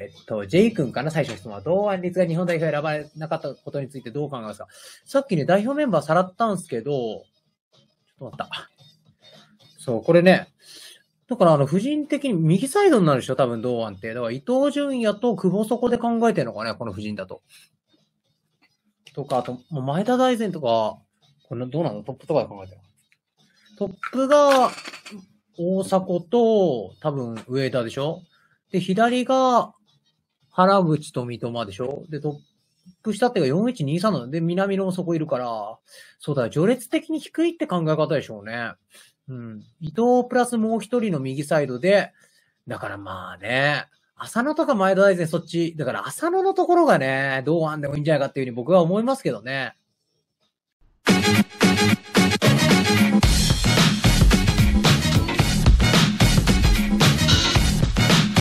えっと、J 君かな、最初の質問は。同案率が日本代表選ばれなかったことについてどう考えますかさっきね、代表メンバーさらったんですけど、ちょっと待った。そう、これね、だからあの、婦人的に右サイドになるでしょ、多分同案って。だから伊藤純也と久保底で考えてるのかね、この婦人だと。とか、あと、もう前田大然とか、こなどうなのトップとかで考えてる。トップが大迫と、多分上田でしょで、左が原口と三笘でしょで、トップ下ってが4123なので、南野もそこいるから、そうだ、序列的に低いって考え方でしょうね。うん。伊藤プラスもう一人の右サイドで、だからまあね、浅野とか前田大然そっち、だから浅野のところがね、どうあんでもいいんじゃないかっていうふうに僕は思いますけどね。